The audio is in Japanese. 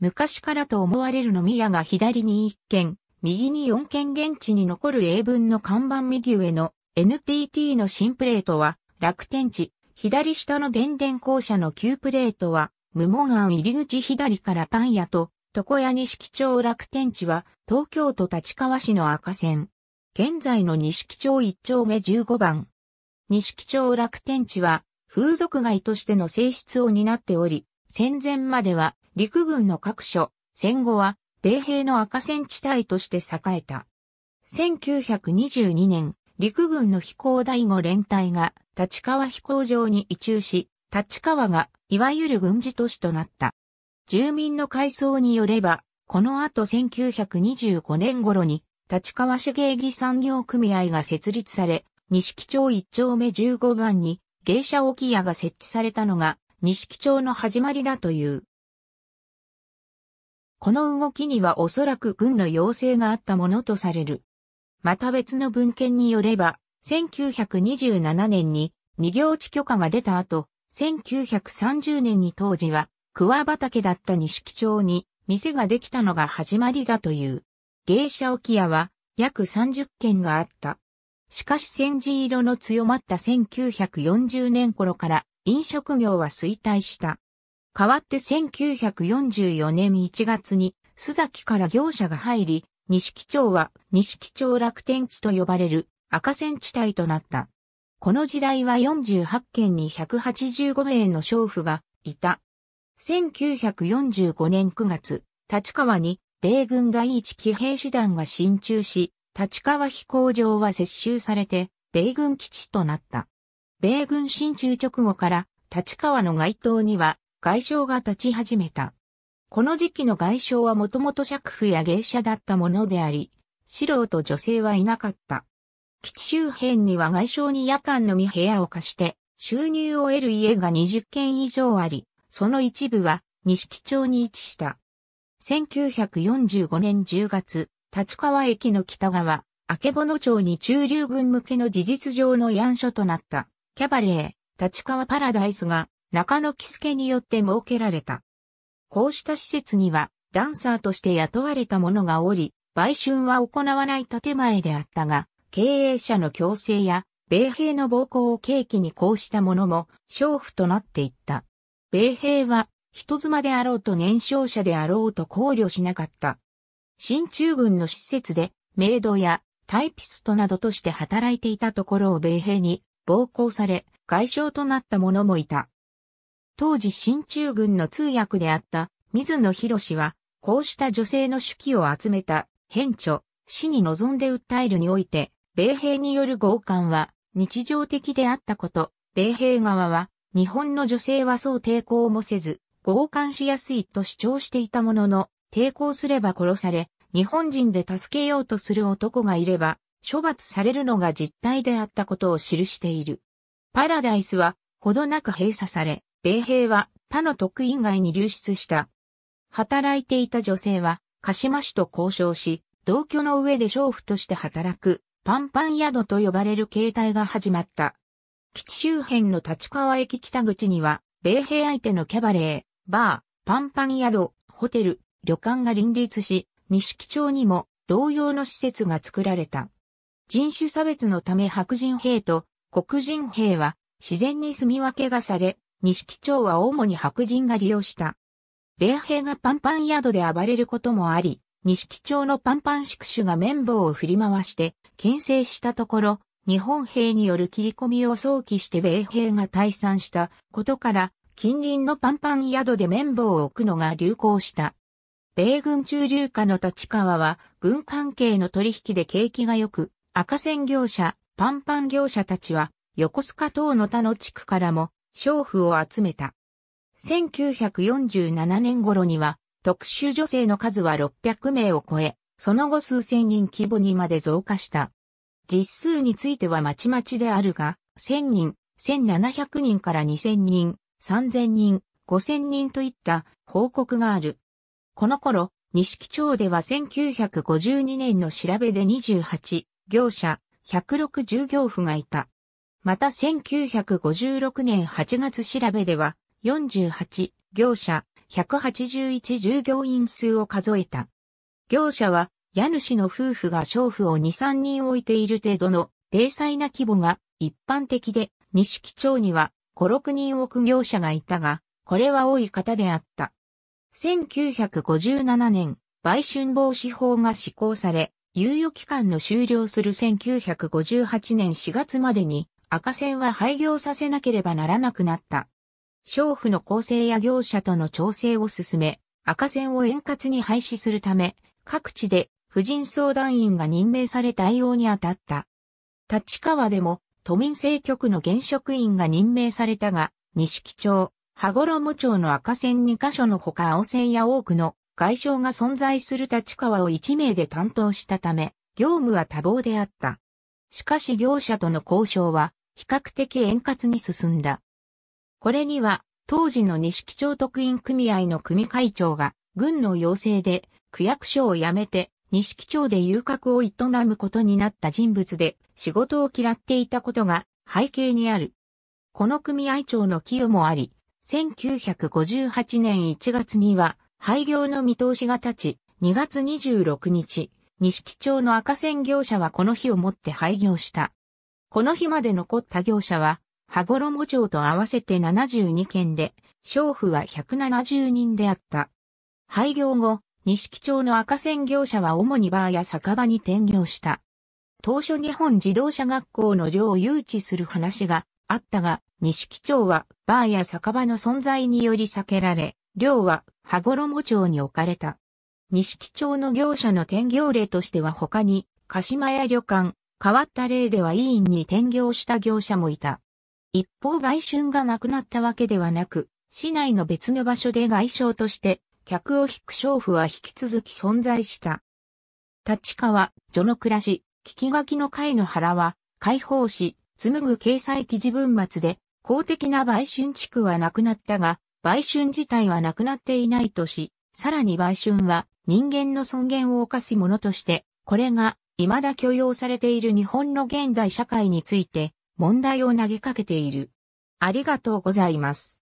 昔からと思われる飲み屋が左に1軒、右に4軒現地に残る英文の看板右上の NTT の新プレートは楽天地、左下の電電校舎の旧プレートは無門案入り口左からパン屋と床屋錦町楽天地は東京都立川市の赤線。現在の錦町1丁目15番。錦町楽天地は風俗街としての性質を担っており、戦前までは陸軍の各所、戦後は、米兵の赤線地帯として栄えた。1922年、陸軍の飛行第五連隊が立川飛行場に移駐し、立川がいわゆる軍事都市となった。住民の階層によれば、この後1925年頃に立川市芸技産業組合が設立され、錦町一丁目15番に芸者置屋が設置されたのが錦町の始まりだという。この動きにはおそらく軍の要請があったものとされる。また別の文献によれば、1927年に二行地許可が出た後、1930年に当時は、桑畑だった錦町に店ができたのが始まりだという。芸者置屋は約30軒があった。しかし戦時色の強まった1940年頃から飲食業は衰退した。代わって1944年1月に、須崎から業者が入り、西木町は西木町楽天地と呼ばれる赤線地帯となった。この時代は48県に185名の娼婦がいた。1945年9月、立川に米軍第一騎兵師団が進駐し、立川飛行場は接収されて、米軍基地となった。米軍進駐直後から、立川の街頭には、外相が立ち始めた。この時期の外相はもともと釈夫や芸者だったものであり、素人女性はいなかった。基地周辺には外相に夜間のみ部屋を貸して、収入を得る家が20軒以上あり、その一部は錦町に位置した。1945年10月、立川駅の北側、明けの町に中流軍向けの事実上のヤン所となった、キャバレー、立川パラダイスが中野喜助によって設けられた。こうした施設には、ダンサーとして雇われた者がおり、売春は行わない建前であったが、経営者の強制や、米兵の暴行を契機にこうした者も、娼婦となっていった。米兵は、人妻であろうと年少者であろうと考慮しなかった。新中軍の施設で、メイドやタイピストなどとして働いていたところを米兵に暴行され、外傷となった者もいた。当時進駐軍の通訳であった水野博士は、こうした女性の手記を集めた、変著、死に望んで訴えるにおいて、米兵による強姦は日常的であったこと、米兵側は、日本の女性はそう抵抗もせず、強姦しやすいと主張していたものの、抵抗すれば殺され、日本人で助けようとする男がいれば、処罰されるのが実態であったことを記している。パラダイスは、ほどなく閉鎖され、米兵は他の徳以外に流出した。働いていた女性は、鹿島市と交渉し、同居の上で娼婦として働く、パンパン宿と呼ばれる形態が始まった。基地周辺の立川駅北口には、米兵相手のキャバレー、バー、パンパン宿、ホテル、旅館が林立し、錦町にも同様の施設が作られた。人種差別のため白人兵と黒人兵は自然に住み分けがされ、錦町は主に白人が利用した。米兵がパンパン宿で暴れることもあり、錦町のパンパン宿主が綿棒を振り回して、牽制したところ、日本兵による切り込みを想起して米兵が退散したことから、近隣のパンパン宿で綿棒を置くのが流行した。米軍中流下の立川は、軍関係の取引で景気が良く、赤線業者、パンパン業者たちは、横須賀等の他の地区からも、娼婦を集めた。1947年頃には、特殊女性の数は600名を超え、その後数千人規模にまで増加した。実数についてはまちまちであるが、1000人、1700人から2000人、3000人、5000人といった報告がある。この頃、西木町では1952年の調べで28業者、160業婦がいた。また1956年8月調べでは、48業者、181従業員数を数えた。業者は、家主の夫婦が娼婦を2、3人置いている程度の零細な規模が一般的で、西木町には5、6人置く業者がいたが、これは多い方であった。1957年、売春防止法が施行され、猶予期間の終了する1958年4月までに、赤線は廃業させなければならなくなった。商婦の構成や業者との調整を進め、赤線を円滑に廃止するため、各地で婦人相談員が任命され対応に当たった。立川でも都民政局の現職員が任命されたが、錦町、羽衣町の赤線2カ所のほか青線や多くの外省が存在する立川を1名で担当したため、業務は多忙であった。しかし業者との交渉は比較的円滑に進んだ。これには、当時の錦町特員組合の組会長が、軍の要請で、区役所を辞めて、錦町で遊郭を営むことになった人物で、仕事を嫌っていたことが背景にある。この組合長の寄与もあり、1958年1月には、廃業の見通しが立ち、2月26日、錦町の赤線業者はこの日をもって廃業した。この日まで残った業者は、羽衣町と合わせて72件で、娼婦は170人であった。廃業後、錦町の赤線業者は主にバーや酒場に転業した。当初日本自動車学校の寮を誘致する話があったが、錦町はバーや酒場の存在により避けられ、寮は羽衣町に置かれた。錦町の業者の転業例としては他に、鹿島屋旅館、変わった例では委員に転業した業者もいた。一方売春がなくなったわけではなく、市内の別の場所で外商として客を引く娼婦は引き続き存在した。立川、序の暮らし、聞き書きの会の原は、解放し、紡ぐ掲載記事文末で、公的な売春地区はなくなったが、売春自体はなくなっていないとし、さらに売春は人間の尊厳を犯すものとして、これが未だ許容されている日本の現代社会について問題を投げかけている。ありがとうございます。